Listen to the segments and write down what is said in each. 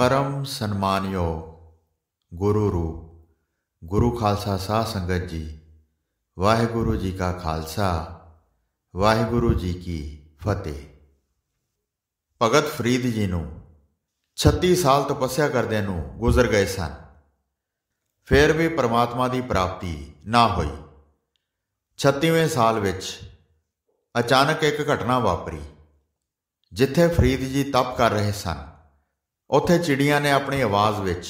ਪਰਮ ਸਨਮਾਨਯੋ ਗੁਰੂ ਰੂਪ ਗੁਰੂ ਖਾਲਸਾ ਸਾਹ ਸੰਗਤ ਜੀ ਵਾਹਿਗੁਰੂ ਜੀ ਕਾ ਖਾਲਸਾ ਵਾਹਿਗੁਰੂ ਜੀ ਕੀ ਫਤਿਹ ਭਗਤ ਫਰੀਦ ਜੀ ਨੂੰ 36 ਸਾਲ ਤਪੱਸਿਆ ਕਰਦੇ ਨੂੰ ਗੁਜ਼ਰ ਗਏ ਸਨ ਫਿਰ ਵੀ ਪ੍ਰਮਾਤਮਾ ਦੀ ਪ੍ਰਾਪਤੀ ਨਾ ਹੋਈ 36ਵੇਂ ਸਾਲ ਵਿੱਚ ਅਚਾਨਕ ਇੱਕ ਘਟਨਾ ਵਾਪਰੀ ਜਿੱਥੇ ਫਰੀਦ ਜੀ ਤਪ ਕਰ ਰਹੇ ਸਨ ਉੱਥੇ ਚਿੜੀਆਂ ਨੇ ਆਪਣੀ ਆਵਾਜ਼ ਵਿੱਚ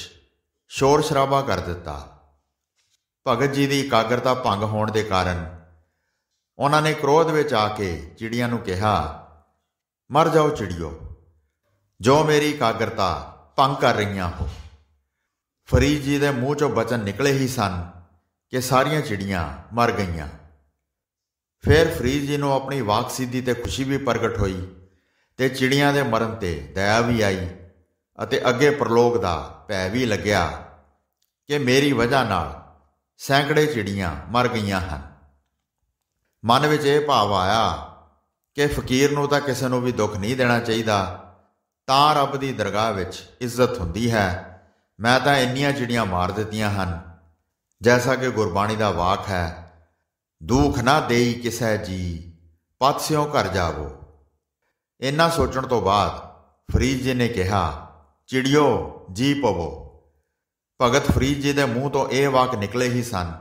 ਸ਼ੋਰ ਸ਼ਰਾਬਾ ਕਰ ਦਿੱਤਾ ਭਗਤ ਜੀ ਦੀ ਇਕਾਗਰਤਾ ਭੰਗ ਹੋਣ ਦੇ ਕਾਰਨ ਉਹਨਾਂ ਨੇ ਕ੍ਰੋਧ ਵਿੱਚ ਆ ਕੇ ਚਿੜੀਆਂ ਨੂੰ ਕਿਹਾ ਮਰ ਜਾਓ ਚਿੜਿਓ ਜੋ ਮੇਰੀ ਇਕਾਗਰਤਾ ਭੰਗ ਕਰ ਰਹੀਆਂ ਹੋ ਫਰੀਦ ਜੀ ਦੇ ਮੂੰਹ ਚੋਂ ਬਚਨ ਨਿਕਲੇ ਹੀ ਸਨ ਕਿ ਸਾਰੀਆਂ ਚਿੜੀਆਂ ਮਰ ਗਈਆਂ ਫਿਰ ਫਰੀਦ ਜੀ ਨੂੰ ਆਪਣੀ ਵਾਕ ਸਿੱਧੀ ਤੇ ਖੁਸ਼ੀ ਵੀ ਪ੍ਰਗਟ ਹੋਈ ਤੇ ਚਿੜੀਆਂ ਦੇ ਮਰਨ ਤੇ ਦਇਆ ਵੀ ਆਈ ਅਤੇ ਅੱਗੇ ਪ੍ਰਲੋਕ ਦਾ ਭੈ ਵੀ ਲੱਗਿਆ ਕਿ ਮੇਰੀ ਵਜ੍ਹਾ ਨਾਲ ਸੈਂਕੜੇ ਚਿੜੀਆਂ ਮਰ ਗਈਆਂ ਹਨ ਮਨ ਵਿੱਚ ਇਹ ਭਾਵ ਆਇਆ ਕਿ ਫਕੀਰ ਨੂੰ ਤਾਂ ਕਿਸੇ ਨੂੰ ਵੀ ਦੁੱਖ ਨਹੀਂ ਦੇਣਾ ਚਾਹੀਦਾ ਤਾਂ ਰੱਬ ਦੀ ਦਰਗਾਹ ਵਿੱਚ ਇੱਜ਼ਤ ਹੁੰਦੀ ਹੈ ਮੈਂ ਤਾਂ ਇੰਨੀਆਂ ਚਿੜੀਆਂ ਮਾਰ ਦਿੱਤੀਆਂ ਹਨ ਜੈਸਾ ਕਿ ਗੁਰਬਾਣੀ ਦਾ ਵਾਕ ਹੈ ਦੁੱਖ ਨਾ ਦੇਈ ਕਿਸੈ ਜੀ ਪਤਸਿਓ ਘਰ ਜਾਵੋ ਇੰਨਾ ਸੋਚਣ ਤੋਂ ਬਾਅਦ ਫਰੀਦ ਜੀ ਨੇ ਕਿਹਾ ਚਿੜਿਓ ਜੀ ਪਵੋ ਭਗਤ ਫਰੀਦ ਜੀ ਦੇ ਮੂੰਹ ਤੋਂ ਇਹ ਵਾਕ ਨਿਕਲੇ ਹੀ ਸਨ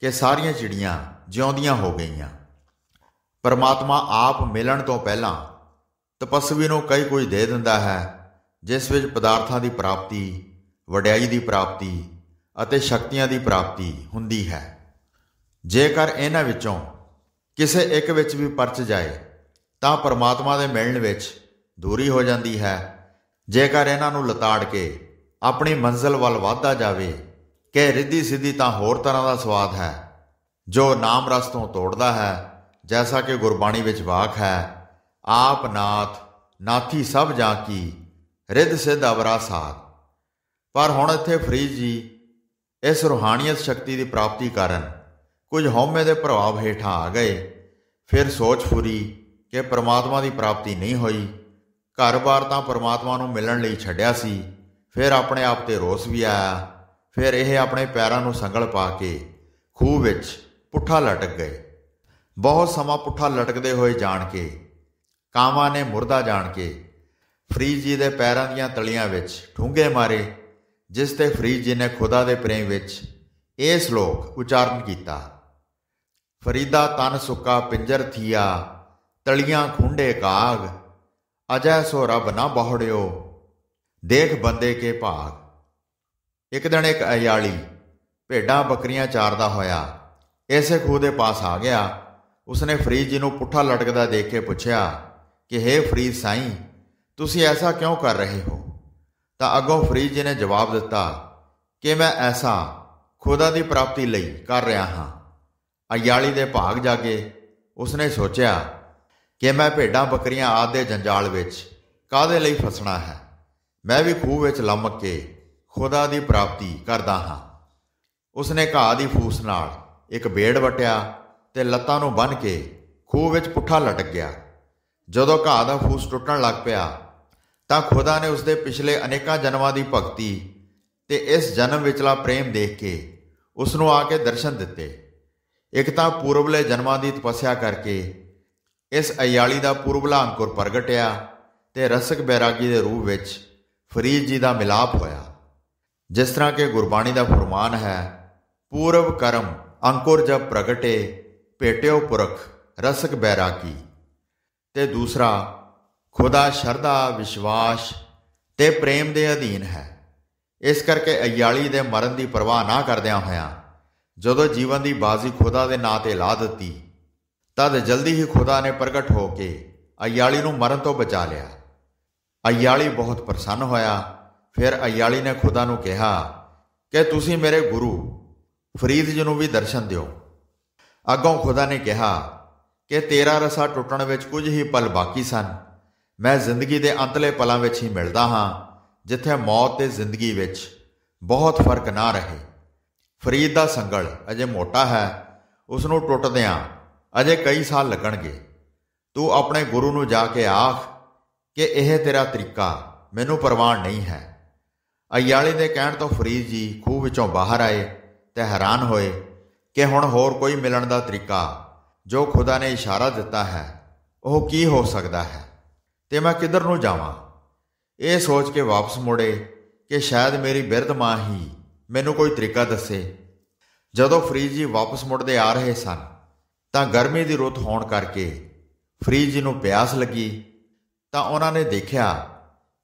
ਕਿ ਸਾਰੀਆਂ ਚਿੜੀਆਂ ਜਿਉਂਦੀਆਂ ਹੋ ਗਈਆਂ ਪਰਮਾਤਮਾ ਆਪ ਮਿਲਣ ਤੋਂ ਪਹਿਲਾਂ ਤਪਸਵੀ ਨੂੰ ਕਈ ਕੁਝ ਦੇ ਦਿੰਦਾ ਹੈ ਜਿਸ ਵਿੱਚ ਪਦਾਰਥਾਂ ਦੀ ਪ੍ਰਾਪਤੀ ਵਡਿਆਈ ਦੀ ਪ੍ਰਾਪਤੀ ਅਤੇ ਸ਼ਕਤੀਆਂ ਦੀ ਪ੍ਰਾਪਤੀ ਹੁੰਦੀ ਹੈ ਜੇਕਰ ਇਹਨਾਂ ਵਿੱਚੋਂ ਕਿਸੇ ਇੱਕ ਵਿੱਚ ਵੀ ਪਰਚ ਜਾਏ ਤਾਂ ਪਰਮਾਤਮਾ ਦੇ ਮਿਲਣ ਵਿੱਚ ਦੂਰੀ ਹੋ ਜਾਂਦੀ ਹੈ ਜੇਕਰ ਇਹਨਾਂ ਨੂੰ ਲਤਾੜ ਕੇ ਆਪਣੀ ਮੰਜ਼ਲ ਵੱਲ ਵਧਦਾ ਜਾਵੇ ਕਿ ਰਿੱਧੀ ਸਿੱਧੀ ਤਾਂ ਹੋਰ ਤਰ੍ਹਾਂ ਦਾ ਸਵਾਦ ਹੈ ਜੋ ਨਾਮ ਰਸ ਤੋਂ ਤੋੜਦਾ ਹੈ ਜੈਸਾ ਕਿ ਗੁਰਬਾਣੀ ਵਿੱਚ ਵਾਕ ਹੈ ਆਪ ਨਾਥ ਨਾਥੀ ਸਭ ਜਾਂ ਕੀ ਰਿੱਧ ਸਿੱਧ ਅਵਰਾ ਸਾਧ ਪਰ ਹੁਣ ਇੱਥੇ ਫਰੀਦ ਜੀ ਇਸ ਰੋਹਾਨੀਅਤ ਸ਼ਕਤੀ ਦੀ ਪ੍ਰਾਪਤੀ ਕਾਰਨ ਕੁਝ ਹਉਮੈ ਦੇ ਪ੍ਰਭਾਵ ਹੇਠਾਂ ਆ ਗਏ ਫਿਰ ਸੋਚ ਫੁਰੀ ਕਿ ਪ੍ਰਮਾਤਮਾ ਦੀ ਪ੍ਰਾਪਤੀ ਨਹੀਂ ਹੋਈ ਘਰ-ਬਾਰ ਤਾਂ ਪਰਮਾਤਮਾ ਨੂੰ ਮਿਲਣ ਲਈ ਛੱਡਿਆ ਸੀ ਫਿਰ ਆਪਣੇ ਆਪ ਤੇ ਰੋਸ ਵੀ ਆਇਆ ਫਿਰ ਇਹ ਆਪਣੇ ਪੈਰਾਂ ਨੂੰ ਸੰਗਲ ਪਾ ਕੇ ਖੂਹ ਵਿੱਚ ਪੁੱਠਾ ਲਟਕ ਗਏ ਬਹੁਤ ਸਮਾਂ ਪੁੱਠਾ ਲਟਕਦੇ ਹੋਏ ਜਾਣ ਕੇ ਕਾਵਾ ਨੇ ਮੁਰਦਾ ਜਾਣ ਕੇ ਫਰੀਦ ਜੀ ਦੇ ਪੈਰਾਂ ਦੀਆਂ ਤਲੀਆਂ ਵਿੱਚ ਠੁੰਗੇ ਮਾਰੇ ਜਿਸ ਤੇ ਫਰੀਦ ਜੀ ਨੇ ਖੁਦਾ ਦੇ ਪ੍ਰੇਮ ਵਿੱਚ ਇਹ ਸ਼ਲੋਕ ਉਚਾਰਨ ਕੀਤਾ ਫਰੀਦਾ ਤਨ ਸੁੱਕਾ ਪਿੰਜਰ ਥੀਆ ਤਲੀਆਂ ਖੁੰਡੇ ਕਾਗ ਅਜੈ ਸੋ ਰਬ ਨਾ ਬਹੜਿਓ ਦੇਖ ਬੰਦੇ ਕੇ ਭਾਗ ਇੱਕ ਦਿਨ ਇੱਕ ਅਯਾਲੀ ਭੇਡਾਂ ਬੱਕਰੀਆਂ ਚਾਰਦਾ ਹੋਇਆ ਐਸੇ ਖੂਹ ਦੇ ਪਾਸ ਆ ਗਿਆ ਉਸਨੇ ਫਰੀਦ ਜੀ ਨੂੰ ਪੁੱਠਾ ਲਟਕਦਾ ਦੇਖ ਕੇ ਪੁੱਛਿਆ ਕਿ हे ਫਰੀਦ ਸਾਈਂ ਤੁਸੀਂ ਐਸਾ ਕਿਉਂ ਕਰ ਰਹੇ ਹੋ ਤਾਂ ਅੱਗੋਂ ਫਰੀਦ ਜੀ ਨੇ ਜਵਾਬ ਦਿੱਤਾ ਕਿ ਮੈਂ ਐਸਾ ਖੁਦਾ ਦੀ ਪ੍ਰਾਪਤੀ ਲਈ ਕਰ ਰਿਹਾ ਹਾਂ ਅਯਾਲੀ ਦੇ ਭਾਗ ਜਾ ਕੇ ਉਸਨੇ ਸੋਚਿਆ ਕਿ ਮੈਂ ਭੇਡਾਂ ਬੱਕਰੀਆਂ ਆਦੇ ਜੰਜਾਲ ਵਿੱਚ ਕਾਦੇ ਲਈ ਫਸਣਾ ਹੈ ਮੈਂ ਵੀ ਖੂਹ ਵਿੱਚ ਲੰਮਕ ਕੇ ਖੁਦਾ ਦੀ ਪ੍ਰਾਪਤੀ ਕਰਦਾ ਹਾਂ ਉਸਨੇ ਘਾਹ ਦੀ ਫੂਸ ਨਾਲ ਇੱਕ ਬੇੜ ਵਟਿਆ ਤੇ ਲੱਤਾਂ ਨੂੰ ਬੰਨ ਕੇ ਖੂਹ ਵਿੱਚ ਪੁੱਠਾ ਲਟਕ ਗਿਆ ਜਦੋਂ ਘਾਹ ਦਾ ਫੂਸ ਟੁੱਟਣ ਲੱਗ ਪਿਆ ਤਾਂ ਖੁਦਾ ਨੇ ਉਸਦੇ ਪਿਛਲੇ ਅਨੇਕਾਂ ਜਨਮਾਂ ਦੀ ਭਗਤੀ ਤੇ ਇਸ ਜਨਮ ਵਿਚਲਾ ਪ੍ਰੇਮ ਦੇਖ ਕੇ ਉਸ ਨੂੰ ਆ ਕੇ ਦਰਸ਼ਨ ਦਿੱਤੇ ਇੱਕ ਤਾਂ ਪੂਰਬਲੇ ਜਨਮਾਂ ਦੀ ਤਪੱਸਿਆ ਕਰਕੇ ਇਸ ਅਯਾਲੀ ਦਾ ਪੁਰਬਲਾ ਅੰਕੁਰ ਪ੍ਰਗਟਿਆ ਤੇ ਰਸਕ ਬੈਰਾਗੀ ਦੇ ਰੂਪ ਵਿੱਚ ਫਰੀਦ ਜੀ ਦਾ ਮਿਲਾਪ ਹੋਇਆ ਜਿਸ ਤਰ੍ਹਾਂ ਕਿ ਗੁਰਬਾਣੀ ਦਾ ਫਰਮਾਨ ਹੈ ਪੂਰਵ ਕਰਮ ਅੰਕੁਰ ਜਬ ਪ੍ਰਗਟੇ ਪੇਟਿਓ ਪੁਰਖ ਰਸਕ ਬੈਰਾਗੀ ਤੇ ਦੂਸਰਾ ਖੁਦਾ ਸ਼ਰਧਾ ਵਿਸ਼ਵਾਸ ਤੇ ਪ੍ਰੇਮ ਦੇ ਅਧੀਨ ਹੈ ਇਸ ਕਰਕੇ ਅਯਾਲੀ ਦੇ ਮਰਨ ਦੀ ਪਰਵਾਹ ਨਾ ਕਰਦਿਆਂ ਹੋਇਆਂ ਜਦੋਂ ਜੀਵਨ ਦੀ ਬਾਜ਼ੀ ਖੁਦਾ ਦੇ ਨਾਂ ਤੇ ਲਾ ਦਿੱਤੀ ਤਦ ਜਲਦੀ ਹੀ ਖੁਦਾ ਨੇ ਪ੍ਰਗਟ ਹੋ ਕੇ ਅਯਾਲੀ ਨੂੰ ਮਰਨ ਤੋਂ ਬਚਾ ਲਿਆ ਅਯਾਲੀ ਬਹੁਤ ਪ੍ਰਸੰਨ ਹੋਇਆ ਫਿਰ ਅਯਾਲੀ ਨੇ ਖੁਦਾ ਨੂੰ ਕਿਹਾ ਕਿ ਤੁਸੀਂ ਮੇਰੇ ਗੁਰੂ ਫਰੀਦ ਜੀ ਨੂੰ ਵੀ ਦਰਸ਼ਨ ਦਿਓ ਅੱਗੋਂ ਖੁਦਾ ਨੇ ਕਿਹਾ ਕਿ ਤੇਰਾ ਰਸਾ ਟੁੱਟਣ ਵਿੱਚ ਕੁਝ ਹੀ ਪਲ ਬਾਕੀ ਸਨ ਮੈਂ ਜ਼ਿੰਦਗੀ ਦੇ ਅੰਤਲੇ ਪਲਾਂ ਵਿੱਚ ਹੀ ਮਿਲਦਾ ਹਾਂ ਜਿੱਥੇ ਮੌਤ ਤੇ ਜ਼ਿੰਦਗੀ ਵਿੱਚ ਬਹੁਤ ਫਰਕ ਨਾ ਰਹੇ ਫਰੀਦ ਦਾ ਸੰਗਲ ਅਜੇ ਮੋਟਾ ਹੈ ਉਸ ਨੂੰ ਟੁੱਟਦਿਆਂ ਅਜੇ ਕਈ ਸਾਲ ਲੱਗਣਗੇ ਤੂੰ ਆਪਣੇ ਗੁਰੂ ਨੂੰ ਜਾ ਕੇ ਆਖ ਕਿ ਇਹ ਤੇਰਾ ਤਰੀਕਾ ਮੈਨੂੰ ਪਰਵਾਹ ਨਹੀਂ ਹੈ ਅਯਾਲੇ ਦੇ ਕਹਿਣ ਤੋਂ ਫਰੀਦ ਜੀ ਖੂਹ ਵਿੱਚੋਂ ਬਾਹਰ ਆਏ ਤੇ ਹੈਰਾਨ ਹੋਏ ਕਿ ਹੁਣ ਹੋਰ ਕੋਈ ਮਿਲਣ ਦਾ ਤਰੀਕਾ ਜੋ ਖੁਦਾ ਨੇ ਇਸ਼ਾਰਾ ਦਿੱਤਾ ਹੈ ਉਹ ਕੀ ਹੋ ਸਕਦਾ ਹੈ ਤੇ ਮੈਂ ਕਿੱਧਰ ਨੂੰ ਜਾਵਾਂ ਇਹ ਸੋਚ ਕੇ ਵਾਪਸ ਮੁੜੇ ਕਿ ਸ਼ਾਇਦ ਮੇਰੀ ਬਿਰਧ ਮਾਂ ਹੀ ਮੈਨੂੰ ਕੋਈ ਤਰੀਕਾ ਦੱਸੇ ਜਦੋਂ ਫਰੀਦ ਜੀ ਵਾਪਸ ਮੁੜਦੇ ਆ ਰਹੇ ਸਨ ਤਾਂ ਗਰਮੀ ਦੀ ਰੁੱਤ ਹੋਣ ਕਰਕੇ ਫਰੀਜ ਨੂੰ ਪਿਆਸ ਲੱਗੀ ਤਾਂ ਉਹਨਾਂ ਨੇ ਦੇਖਿਆ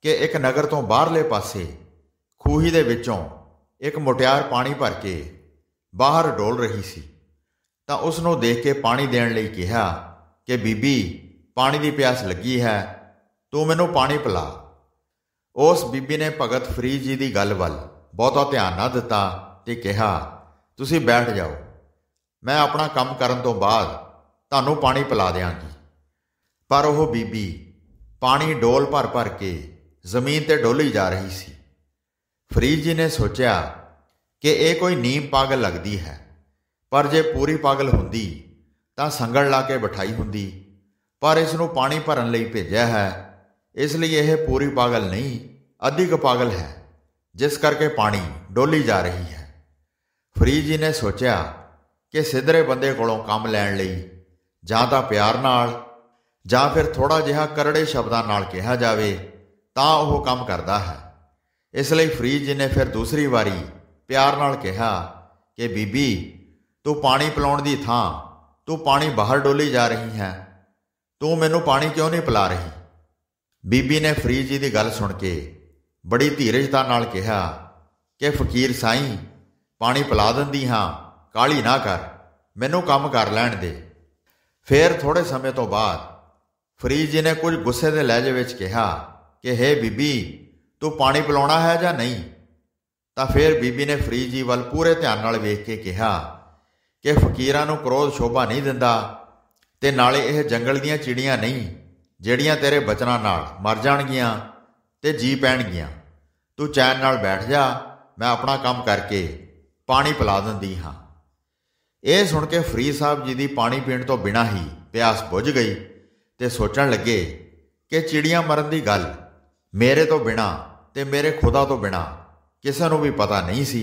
ਕਿ ਇੱਕ ਨਗਰ ਤੋਂ ਬਾਹਰਲੇ ਪਾਸੇ ਖੂਹੀ ਦੇ ਵਿੱਚੋਂ ਇੱਕ ਮੁਟਿਆਰ ਪਾਣੀ ਭਰ ਕੇ ਬਾਹਰ ਡੋਲ ਰਹੀ ਸੀ ਤਾਂ ਉਸ ਨੂੰ ਦੇਖ ਕੇ ਪਾਣੀ ਦੇਣ ਲਈ ਕਿਹਾ ਕਿ ਬੀਬੀ ਪਾਣੀ ਦੀ ਪਿਆਸ ਲੱਗੀ ਹੈ ਤੂੰ ਮੈਨੂੰ ਪਾਣੀ ਪਿਲਾ ਉਸ ਬੀਬੀ ਨੇ ਭਗਤ ਫਰੀਦ ਜੀ ਦੀ ਗੱਲ ਵੱਲ ਬਹੁਤਾ ਧਿਆਨ ਨਾ ਦਿੱਤਾ ਤੇ ਕਿਹਾ ਤੁਸੀਂ ਬੈਠ ਜਾਓ ਮੈਂ ਆਪਣਾ ਕੰਮ ਕਰਨ ਤੋਂ ਬਾਅਦ ਤੁਹਾਨੂੰ ਪਾਣੀ ਪਿਲਾ ਦਿਆਂਗੀ ਪਰ ਉਹ ਬੀਬੀ ਪਾਣੀ ਡੋਲ ਭਰ ਭਰ ਕੇ ਜ਼ਮੀਨ ਤੇ ਡੋਲੀ ਜਾ ਰਹੀ ਸੀ ਫਰੀਦ ਜੀ ਨੇ ਸੋਚਿਆ ਕਿ ਇਹ ਕੋਈ ਨੀਮ ਪਾਗਲ ਲੱਗਦੀ ਹੈ ਪਰ ਜੇ ਪੂਰੀ ਪਾਗਲ ਹੁੰਦੀ ਤਾਂ ਸੰਗਣ ਲਾ ਕੇ ਬਿਠਾਈ ਹੁੰਦੀ ਪਰ ਇਸ ਨੂੰ ਪਾਣੀ ਭਰਨ ਲਈ ਭੇਜਿਆ ਹੈ ਇਸ ਲਈ ਇਹ ਪੂਰੀ ਪਾਗਲ ਨਹੀਂ ਅਧਿਕ ਪਾਗਲ ਹੈ ਜਿਸ ਕਰਕੇ ਪਾਣੀ ਡੋਲੀ ਜਾ ਰਹੀ ਹੈ ਫਰੀਦ ਜੀ ਨੇ ਸੋਚਿਆ ਕਿ ਸਿਧਰੇ ਬੰਦੇ ਕੋਲੋਂ ਕੰਮ ਲੈਣ ਲਈ ਜਾਂ ਤਾਂ ਪਿਆਰ ਨਾਲ ਜਾਂ ਫਿਰ ਥੋੜਾ ਜਿਹਾ ਕਰੜੇ ਸ਼ਬਦਾਂ ਨਾਲ ਕਿਹਾ ਜਾਵੇ ਤਾਂ ਉਹ ਕੰਮ ਕਰਦਾ ਹੈ ਇਸ ਲਈ ਫਰੀਜ ਜੀ ਨੇ ਫਿਰ ਦੂਸਰੀ ਵਾਰੀ ਪਿਆਰ ਨਾਲ ਕਿਹਾ ਕਿ ਬੀਬੀ ਤੂੰ ਪਾਣੀ ਪਿਲਾਉਣ ਦੀ ਥਾਂ ਤੂੰ ਪਾਣੀ ਬਾਹਰ ਡੋਲੀ ਜਾ ਰਹੀ ਹੈ ਤੂੰ ਮੈਨੂੰ ਪਾਣੀ ਕਿਉਂ ਨਹੀਂ ਪਿਲਾ ਰਹੀ ਬੀਬੀ ਨੇ ਫਰੀਜ ਜੀ ਦੀ ਗੱਲ ਸੁਣ ਕੇ ਬੜੀ ਧੀਰਜਤਾ ਨਾਲ ਕਿਹਾ ਕਿ ਫਕੀਰ ਸਾਈਂ ਪਾਣੀ ਪਿਲਾ ਦਿੰਦੀ ਹਾਂ ਕਾਲੀ ਨਾ ਕਰ ਮੈਨੂੰ ਕੰਮ ਕਰ ਲੈਣ ਦੇ ਫੇਰ ਥੋੜੇ ਸਮੇਂ ਤੋਂ ਬਾਅਦ ਫਰੀਦ ਜੀ ਨੇ ਕੁਝ ਗੁੱਸੇ ਦੇ ਲਹਿਜੇ ਵਿੱਚ ਕਿਹਾ ਕਿ ਹੇ ਬੀਬੀ ਤੂੰ ਪਾਣੀ ਪਿਲਾਉਣਾ ਹੈ ਜਾਂ ਨਹੀਂ ਤਾਂ ਫੇਰ ਬੀਬੀ ਨੇ ਫਰੀਦ ਜੀ ਵੱਲ ਪੂਰੇ ਧਿਆਨ ਨਾਲ ਵੇਖ ਕੇ ਕਿਹਾ ਕਿ ਫਕੀਰਾਂ ਨੂੰ ਕਰੋਧ ਸ਼ੋਭਾ ਨਹੀਂ ਦਿੰਦਾ ਤੇ ਨਾਲੇ ਇਹ ਜੰਗਲ ਦੀਆਂ ਚਿੜੀਆਂ ਨਹੀਂ ਜਿਹੜੀਆਂ ਤੇਰੇ ਬਚਨਾਂ ਨਾਲ ਮਰ ਜਾਣਗੀਆਂ ਤੇ ਜੀ ਪੈਣਗੀਆਂ ਤੂੰ ਚੈਨ ਨਾਲ ਬੈਠ ਜਾ ਮੈਂ ਆਪਣਾ ਕੰਮ ਕਰਕੇ ਪਾਣੀ ਪਿਲਾ ਦਿੰਦੀ ਹਾਂ ਇਹ ਸੁਣ ਕੇ ਫਰੀਦ ਸਾਹਿਬ ਜੀ ਦੀ ਪਾਣੀ ਪੀਣ ਤੋਂ ਬਿਨਾਂ ਹੀ ਪਿਆਸ ਬੁਝ ਗਈ ਤੇ ਸੋਚਣ ਲੱਗੇ ਕਿ ਚਿੜੀਆਂ ਮਰਨ ਦੀ ਗੱਲ ਮੇਰੇ ਤੋਂ ਬਿਨਾਂ ਤੇ ਮੇਰੇ ਖੁਦਾ ਤੋਂ ਬਿਨਾਂ ਕਿਸੇ ਨੂੰ ਵੀ ਪਤਾ ਨਹੀਂ ਸੀ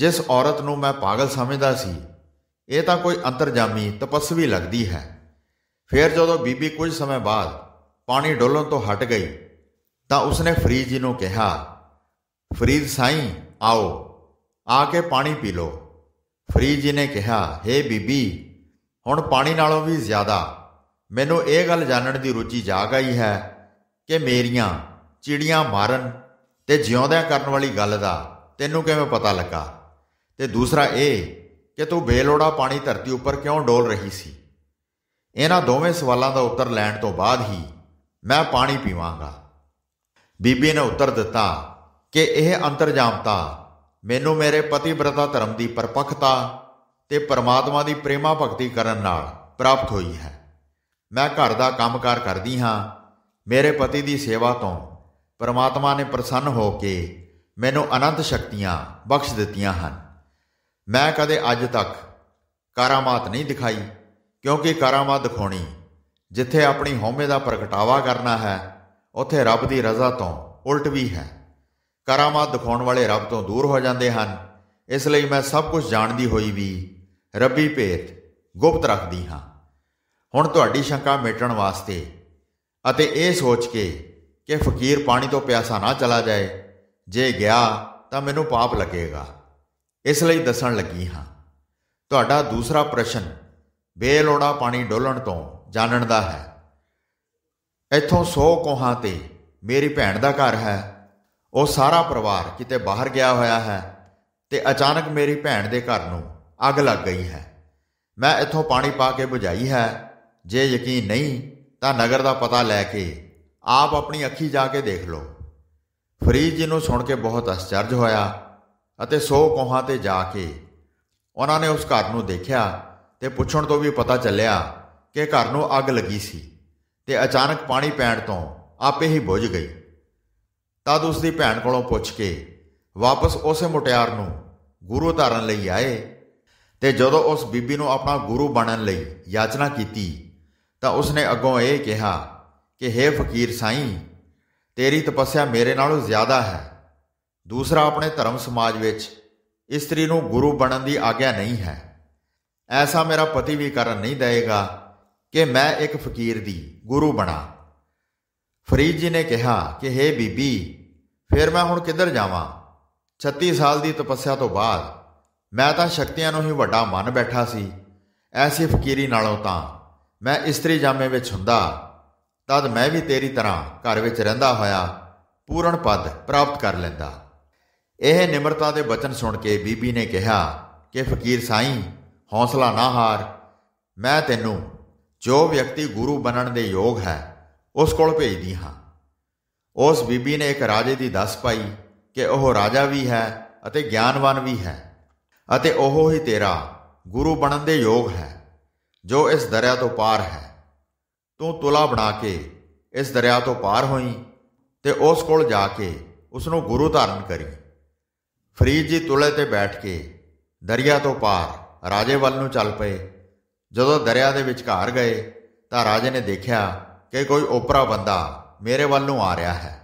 ਜਿਸ ਔਰਤ ਨੂੰ ਮੈਂ ਪਾਗਲ ਸਮਝਦਾ ਸੀ ਇਹ ਤਾਂ ਕੋਈ ਅੰਤਰਜਾਮੀ ਤਪਸਵੀ ਲੱਗਦੀ ਹੈ ਫਿਰ ਜਦੋਂ ਬੀਬੀ ਕੁਝ ਸਮੇਂ ਬਾਅਦ ਪਾਣੀ ਡੋਲਣ ਤੋਂ ਹਟ ਗਈ ਤਾਂ ਉਸਨੇ ਫਰੀਦ ਜੀ ਨੂੰ ਕਿਹਾ ਫਰੀਦ ਸਾਈਂ ਆਓ ਆ ਕੇ ਪਾਣੀ ਪੀ ਲਓ ਫਰੀਦ ਜੀ ਨੇ ਕਿਹਾ हे ਬੀਬੀ ਹੁਣ ਪਾਣੀ ਨਾਲੋਂ ਵੀ ਜ਼ਿਆਦਾ ਮੈਨੂੰ ਇਹ ਗੱਲ ਜਾਣਨ ਦੀ ਰੁਚੀ ਜਾਗ ਆਈ ਹੈ ਕਿ ਮੇਰੀਆਂ ਚਿੜੀਆਂ ਮਾਰਨ ਤੇ ਜਿਉਂਦਿਆਂ ਕਰਨ ਵਾਲੀ ਗੱਲ ਦਾ ਤੈਨੂੰ ਕਿਵੇਂ ਪਤਾ ਲੱਗਾ ਤੇ ਦੂਸਰਾ ਇਹ ਕਿ ਤੂੰ ਬੇਲੋੜਾ ਪਾਣੀ ਧਰਤੀ ਉੱਪਰ ਕਿਉਂ ਡੋਲ ਰਹੀ ਸੀ ਇਹਨਾਂ ਦੋਵੇਂ ਸਵਾਲਾਂ ਦਾ ਉੱਤਰ ਲੈਣ ਤੋਂ ਬਾਅਦ ਹੀ ਮੈਂ ਪਾਣੀ ਪੀਵਾਂਗਾ ਬੀਬੀ ਨੇ ਉੱਤਰ ਦਿੱਤਾ ਕਿ ਇਹ ਅੰਤਰਜਾਮਤਾ ਮੈਨੂੰ ਮੇਰੇ ਪਤੀ ਵਰਤਾ ਧਰਮ ਦੀ ਪਰਪਖਤਾ ਤੇ ਪਰਮਾਤਮਾ ਦੀ ਪ੍ਰੇਮਾ ਭਗਤੀ ਕਰਨ ਨਾਲ ਪ੍ਰਾਪਤ ਹੋਈ ਹੈ ਮੈਂ ਘਰ ਦਾ ਕੰਮਕਾਰ ਕਰਦੀ ਹਾਂ ਮੇਰੇ ਪਤੀ ਦੀ ਸੇਵਾ ਤੋਂ ਪਰਮਾਤਮਾ ਨੇ ਪ੍ਰਸੰਨ ਹੋ ਕੇ ਮੈਨੂੰ ਅਨੰਤ ਸ਼ਕਤੀਆਂ ਬਖਸ਼ ਦਿੱਤੀਆਂ ਹਨ ਮੈਂ ਕਦੇ ਅੱਜ ਤੱਕ ਕਾਰਾਮਾਤ ਨਹੀਂ ਦਿਖਾਈ ਕਿਉਂਕਿ ਕਾਰਾਮਾਤ ਦਿਖਾਉਣੀ ਜਿੱਥੇ ਆਪਣੀ ਹਉਮੈ ਦਾ ਪ੍ਰਗਟਾਵਾ ਕਰਨਾ ਹੈ ਉੱਥੇ ਰੱਬ ਦੀ ਰਜ਼ਾ ਤੋਂ ਉਲਟ ਵੀ ਹੈ ਕਰਾਮਾਤ ਦਿਖਾਉਣ ਵਾਲੇ ਰੱਬ ਤੋਂ ਦੂਰ ਹੋ ਜਾਂਦੇ ਹਨ ਇਸ ਲਈ ਮੈਂ ਸਭ ਕੁਝ ਜਾਣਦੀ ਹੋਈ ਵੀ ਰੱਬੀ ਭੇਤ ਗੁਪਤ ਰੱਖਦੀ ਹਾਂ ਹੁਣ ਤੁਹਾਡੀ ਸ਼ੰਕਾ ਮਿਟਣ ਵਾਸਤੇ ਅਤੇ ਇਹ ਸੋਚ ਕੇ ਕਿ ਫਕੀਰ ਪਾਣੀ ਤੋਂ ਪਿਆਸਾ ਨਾ ਚਲਾ ਜਾਏ ਜੇ ਗਿਆ ਤਾਂ ਮੈਨੂੰ ਪਾਪ ਲੱਗੇਗਾ ਇਸ ਲਈ ਦੱਸਣ ਲੱਗੀ ਹਾਂ ਤੁਹਾਡਾ ਦੂਸਰਾ ਪ੍ਰਸ਼ਨ ਬੇਲੋੜਾ ਪਾਣੀ ਡੋਲਣ ਤੋਂ ਜਾਣਨ ਦਾ ਹੈ ਇੱਥੋਂ 100 ਕੋਹਾਂ ਤੇ ਮੇਰੀ ਭੈਣ ਦਾ ਘਰ ਹੈ ਉਹ ਸਾਰਾ ਪਰਿਵਾਰ ਕਿਤੇ ਬਾਹਰ ਗਿਆ ਹੋਇਆ ਹੈ ਤੇ ਅਚਾਨਕ ਮੇਰੀ ਭੈਣ ਦੇ ਘਰ ਨੂੰ ਅੱਗ ਲੱਗ ਗਈ ਹੈ ਮੈਂ ਇੱਥੋਂ ਪਾਣੀ ਪਾ ਕੇ ਬੁਝਾਈ ਹੈ ਜੇ ਯਕੀਨ ਨਹੀਂ ਤਾਂ ਨਗਰ ਦਾ ਪਤਾ ਲੈ ਕੇ ਆਪ ਆਪਣੀ ਅੱਖੀ ਜਾ ਕੇ ਦੇਖ ਲਓ ਫਰੀਦ ਜੀ ਨੂੰ ਸੁਣ ਕੇ ਬਹੁਤ ਅਸਚਰਜ ਹੋਇਆ ਅਤੇ ਸੋ ਕੋਹਾਂ ਤੇ ਜਾ ਕੇ ਉਹਨਾਂ ਨੇ ਉਸ ਘਰ ਨੂੰ ਦੇਖਿਆ ਤੇ ਪੁੱਛਣ ਤੋਂ ਵੀ ਪਤਾ ਚੱਲਿਆ ਕਿ ਘਰ ਨੂੰ ਅੱਗ ਲੱਗੀ ਸੀ ਤੇ ਅਚਾਨਕ ਪਾਣੀ ਪੈਣ ਤੋਂ ਆਪੇ ਹੀ ਬੁਝ ਗਈ ਤਦ ਉਸ ਦੀ ਭੈਣ ਕੋਲੋਂ ਪੁੱਛ ਕੇ ਵਾਪਸ ਉਸੇ ਮੁਟਿਆਰ ਨੂੰ ਗੁਰੂ ਧਾਰਨ ਲਈ ਆਏ ਤੇ ਜਦੋਂ ਉਸ ਬੀਬੀ ਨੂੰ ਆਪਣਾ ਗੁਰੂ ਬਣਨ ਲਈ ਯਾਚਨਾ ਕੀਤੀ ਤਾਂ ਉਸਨੇ ਅੱਗੋਂ ਇਹ ਕਿਹਾ ਕਿ हे ਫਕੀਰ ਸਾਈਂ ਤੇਰੀ ਤਪੱਸਿਆ ਮੇਰੇ ਨਾਲੋਂ ਜ਼ਿਆਦਾ ਹੈ ਦੂਸਰਾ ਆਪਣੇ ਧਰਮ ਸਮਾਜ ਵਿੱਚ ਇਸਤਰੀ ਨੂੰ ਗੁਰੂ ਬਣਨ ਦੀ ਆਗਿਆ ਨਹੀਂ ਹੈ ਐਸਾ ਮੇਰਾ ਪਤੀ ਵੀ ਕਰਨ ਨਹੀਂ ਦੇਵੇਗਾ ਕਿ ਮੈਂ ਇੱਕ ਫਕੀਰ ਦੀ ਗੁਰੂ ਬਣਾ ਫਰੀਦ ਜੀ ਨੇ ਕਿਹਾ ਕਿ हे ਬੀਬੀ ਫਿਰ ਮੈਂ ਹੁਣ ਕਿੱਧਰ ਜਾਵਾਂ 36 ਸਾਲ ਦੀ ਤਪੱਸਿਆ ਤੋਂ ਬਾਅਦ ਮੈਂ ਤਾਂ ਸ਼ਕਤੀਆਂ ਨੂੰ ਹੀ ਵੱਡਾ ਮੰਨ ਬੈਠਾ ਸੀ ਐਸੀ ਫਕੀਰੀ ਨਾਲੋਂ ਤਾਂ ਮੈਂ ਇਸਤਰੀ ਜਾਮੇ ਵਿੱਚ ਹੁੰਦਾ ਤਦ ਮੈਂ ਵੀ ਤੇਰੀ ਤਰ੍ਹਾਂ ਘਰ ਵਿੱਚ ਰਹਿੰਦਾ ਹੋਇਆ ਪੂਰਨ ਪਦ ਪ੍ਰਾਪਤ ਕਰ ਲੈਂਦਾ ਇਹ ਨਿਮਰਤਾ ਦੇ ਬਚਨ ਸੁਣ ਕੇ ਬੀਬੀ ਨੇ ਕਿਹਾ ਕਿ ਫਕੀਰ ਸਾਈਂ ਹੌਸਲਾ ਨਾ ਹਾਰ ਮੈਂ ਤੈਨੂੰ ਜੋ ਵਿਅਕਤੀ ਗੁਰੂ ਬਣਨ ਦੇ ਯੋਗ ਹੈ ਉਸ ਕੋਲ ਭੇਜਦੀ ਹਾਂ ਉਸ ਬੀਬੀ ਨੇ ਇੱਕ ਰਾਜੇ ਦੀ ਦੱਸ ਪਾਈ ਕਿ ਉਹ ਰਾਜਾ ਵੀ ਹੈ ਅਤੇ ਗਿਆਨਵਾਨ ਵੀ ਹੈ ਅਤੇ ਉਹ ਹੀ ਤੇਰਾ ਗੁਰੂ ਬਣਨ ਦੇ ਯੋਗ ਹੈ ਜੋ ਇਸ ਦਰਿਆ ਤੋਂ ਪਾਰ ਹੈ ਤੂੰ ਤੁਲਾ ਬਣਾ ਕੇ ਇਸ ਦਰਿਆ ਤੋਂ ਪਾਰ ਹੋਈ ਤੇ ਉਸ ਕੋਲ ਜਾ ਕੇ ਉਸ ਨੂੰ ਗੁਰੂ ਧਾਰਨ ਕਰੀ ਫਰੀਦ ਜੀ ਤੁਲੇ ਤੇ ਬੈਠ ਕੇ ਦਰਿਆ ਤੋਂ ਪਾਰ ਰਾਜੇ ਵੱਲ ਨੂੰ ਚੱਲ ਪਏ ਜਦੋਂ ਦਰਿਆ ਦੇ ਵਿਚਕਾਰ ਗਏ ਤਾਂ ਰਾਜੇ ਨੇ ਦੇਖਿਆ ਕਿ ਕੋਈ ਓਪਰਾ ਬੰਦਾ ਮੇਰੇ ਵੱਲ ਨੂੰ ਆ ਰਿਹਾ ਹੈ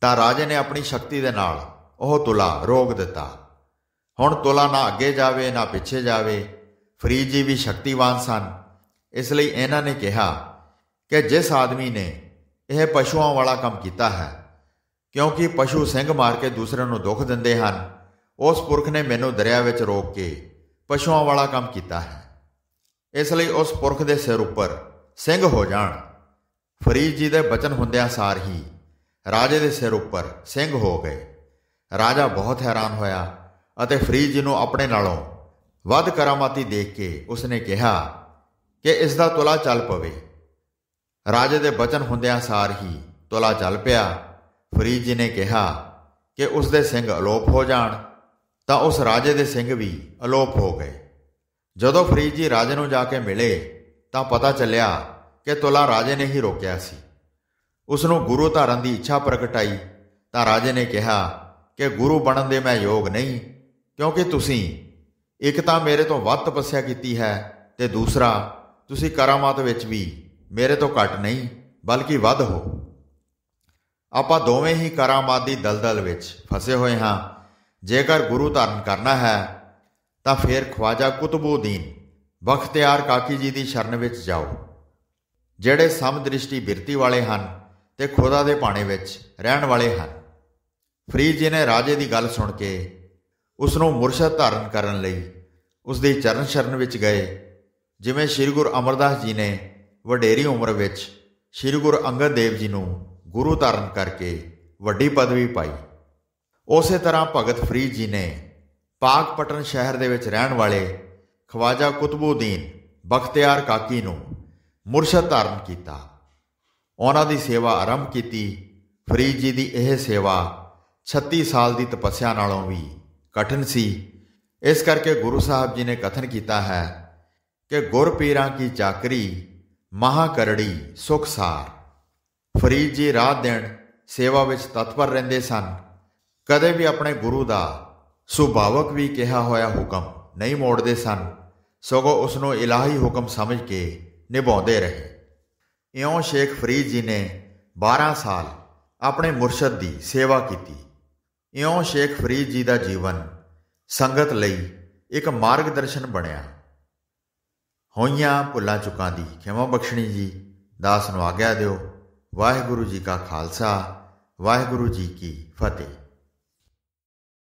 ਤਾਂ ਰਾਜੇ ਨੇ ਆਪਣੀ ਸ਼ਕਤੀ ਦੇ ਨਾਲ ਉਹ ਤੁਲਾ ਰੋਕ ਦਿੱਤਾ ਹੁਣ ਤੁਲਾ ਨਾ ਅੱਗੇ ਜਾਵੇ ਨਾ ਪਿੱਛੇ ਜਾਵੇ ਫਰੀਦ ਜੀ ਵੀ ਸ਼ਕਤੀਵਾਨ ਸਨ ਇਸ ਲਈ ਇਹਨਾਂ ਨੇ ਕਿਹਾ ਕਿ ਜਿਸ ਆਦਮੀ ਨੇ ਇਹ ਪਸ਼ੂਆਂ ਵਾਲਾ ਕੰਮ ਕੀਤਾ ਹੈ ਕਿਉਂਕਿ ਪਸ਼ੂ ਸਿੰਘ ਮਾਰ ਕੇ ਦੂਸਰਿਆਂ ਨੂੰ ਦੁੱਖ ਦਿੰਦੇ ਹਨ ਉਸ ਪੁਰਖ ਨੇ ਮੈਨੂੰ ਦਰਿਆ ਵਿੱਚ ਰੋਕ ਕੇ ਪਸ਼ੂਆਂ ਵਾਲਾ ਕੰਮ ਕੀਤਾ ਹੈ ਇਸ ਲਈ ਉਸ ਪੁਰਖ ਦੇ ਸਿਰ ਉੱਪਰ ਸਿੰਘ ਹੋ ਜਾਣ ਫਰੀਦ ਜੀ ਦੇ ਬਚਨ ਹੁੰਦਿਆਂ ਸਾਰ ਹੀ ਰਾਜੇ ਦੇ ਸਿਰ ਉੱਪਰ ਸਿੰਘ ਹੋ ਗਏ ਰਾਜਾ ਬਹੁਤ ਹੈਰਾਨ ਹੋਇਆ ਅਤੇ ਫਰੀਦ ਜੀ ਨੂੰ ਆਪਣੇ ਨਾਲੋਂ ਵੱਧ ਕਰਾਮਾਤੀ ਦੇਖ ਕੇ ਉਸਨੇ ਕਿਹਾ ਕਿ ਇਸ ਦਾ ਤੁਲਾ ਚੱਲ ਪਵੇ ਰਾਜੇ ਦੇ ਬਚਨ ਹੁੰਦਿਆਂ ਸਾਰ ਹੀ ਤੁਲਾ ਚੱਲ ਪਿਆ ਫਰੀਦ ਜੀ ਨੇ ਕਿਹਾ ਕਿ ਉਸ ਦੇ ਸਿੰਘ ਅਲੋਪ ਹੋ ਜਾਣ ਤਾਂ ਉਸ ਰਾਜੇ ਦੇ ਸਿੰਘ ਵੀ ਅਲੋਪ ਹੋ ਗਏ ਜਦੋਂ ਫਰੀਦ ਜੀ ਰਾਜੇ ਨੂੰ ਜਾ ਕੇ ਮਿਲੇ ਤਾਂ ਪਤਾ ਚੱਲਿਆ ਕਿ ਤੁਲਾ ਰਾਜੇ ਨੇ ਹੀ ਰੋਕਿਆ ਸੀ ਉਸ ਨੂੰ ਗੁਰੂ ਧਾਰਨ ਦੀ ਇੱਛਾ ਪ੍ਰਗਟਾਈ ਤਾਂ ਰਾਜੇ ਨੇ ਕਿਹਾ ਕਿ ਗੁਰੂ ਬਣਨ ਦੇ ਮੈਂ ਯੋਗ ਨਹੀਂ ਕਿਉਂਕਿ ਤੁਸੀਂ ਇੱਕ ਤਾਂ ਮੇਰੇ ਤੋਂ ਵੱਧ ਤਪੱਸਿਆ ਕੀਤੀ ਹੈ ਤੇ ਦੂਸਰਾ ਤੁਸੀਂ ਕਰਾਮਾਤ ਵਿੱਚ ਵੀ ਮੇਰੇ ਤੋਂ ਘੱਟ ਨਹੀਂ ਬਲਕਿ ਵੱਧ ਹੋ ਆਪਾਂ ਦੋਵੇਂ ਹੀ ਕਰਾਮਾਤ ਦੀ ਦਲਦਲ ਵਿੱਚ ਫਸੇ ਹੋਏ ਹਾਂ ਜੇਕਰ ਗੁਰੂ ਧਾਰਨ ਕਰਨਾ ਹੈ ਤਾਂ ਫਿਰ ਖਵਾਜਾ ਕੁਤਬੂਦੀਨ ਬਖਤਿਆਰ ਕਾਕੀ ਜੀ ਦੀ ਸ਼ਰਨ ਵਿੱਚ ਜਾਓ ਜਿਹੜੇ ਸਮਦ੍ਰਿਸ਼ਟੀ ਬਿਰਤੀ ਵਾਲੇ ਹਨ ਤੇ ਖੁਦਾ ਦੇ ਪਾਣੇ ਵਿੱਚ ਰਹਿਣ ਵਾਲੇ ਹਨ ਫਰੀਦ ਜੀ ਨੇ ਰਾਜੇ ਦੀ ਗੱਲ ਸੁਣ ਕੇ ਉਸ ਨੂੰ ਮੁਰਸ਼ਦ ਧਾਰਨ ਕਰਨ ਲਈ ਉਸ ਦੇ ਚਰਨ ਸ਼ਰਨ ਵਿੱਚ ਗਏ ਜਿਵੇਂ ਸ੍ਰੀ ਗੁਰੂ ਅਮਰਦਾਸ ਜੀ ਨੇ ਵਡੇਰੀ ਉਮਰ ਵਿੱਚ ਸ੍ਰੀ ਗੁਰੂ ਅੰਗਦ ਦੇਵ ਜੀ ਨੂੰ ਗੁਰੂ ਧਾਰਨ ਕਰਕੇ ਵੱਡੀ ਪਦਵੀ ਪਾਈ ਉਸੇ ਤਰ੍ਹਾਂ ਭਗਤ ਫਰੀਦ ਜੀ ਨੇ ਪਾਕਪਟਨ ਸ਼ਹਿਰ ਦੇ ਵਿੱਚ ਰਹਿਣ ਵਾਲੇ ਖਵਾਜਾ ਕੁਤਬੂਦੀਨ ਬਖਤਿਆਰ ਕਾਕੀ ਨੂੰ ਮੁਰਸ਼ਦ ਧਾਰਨ ਕੀਤਾ ਉਹਨਾਂ ਦੀ ਸੇਵਾ ਆਰੰਭ ਕੀਤੀ ਫਰੀਦ ਜੀ ਦੀ ਇਹ ਸੇਵਾ 36 ਸਾਲ ਦੀ ਤਪੱਸਿਆ ਨਾਲੋਂ ਵੀ ਕਠਿਨ ਸੀ ਇਸ ਕਰਕੇ ਗੁਰੂ ਸਾਹਿਬ ਜੀ ਨੇ ਕਥਨ ਕੀਤਾ ਹੈ ਕਿ ਗੁਰ ਪੀਰਾਂ ਕੀ ਚਾਕਰੀ ਮਹਾ ਕਰੜੀ ਸੁਖਸਾਰ ਫਰੀਦ ਜੀ ਰਾਤ ਦਿਨ ਸੇਵਾ ਵਿੱਚ ਤਤਪਰ ਰਹਿੰਦੇ ਸਨ ਕਦੇ ਵੀ ਆਪਣੇ ਗੁਰੂ ਦਾ ਸੁਭਾਵਕ ਵੀ ਕਿਹਾ ਹੋਇਆ ਹੁਕਮ ਨਹੀਂ ਮੋੜਦੇ ਸਨ ਸਗੋਂ ਉਸ ਨੂੰ ਇਲਾਹੀ ਹੁਕਮ ਸਮਝ ਕੇ ਨਿਭਾਉਂਦੇ ਰਹੇ ਇਉਂ ਸ਼ੇਖ ਫਰੀਦ ਜੀ ਨੇ 12 ਸਾਲ ਆਪਣੇ ਮੁਰਸ਼ਦ ਦੀ ਸੇਵਾ ਕੀਤੀ ਇਉਂ ਸ਼ੇਖ ਫਰੀਦ ਜੀ ਦਾ ਜੀਵਨ ਸੰਗਤ ਲਈ ਇੱਕ ਮਾਰਗਦਰਸ਼ਨ ਬਣਿਆ ਹੋਈਆਂ ਭੁੱਲਾ ਚੁੱਕਾਂ ਦੀ ਖਿਮਾ ਬਖਸ਼ਣੀ ਜੀ ਦਾਸ ਨੂੰ ਆਗਿਆ ਦਿਓ ਵਾਹਿਗੁਰੂ ਜੀ ਕਾ ਖਾਲਸਾ ਵਾਹਿਗੁਰੂ ਜੀ ਕੀ ਫਤਿਹ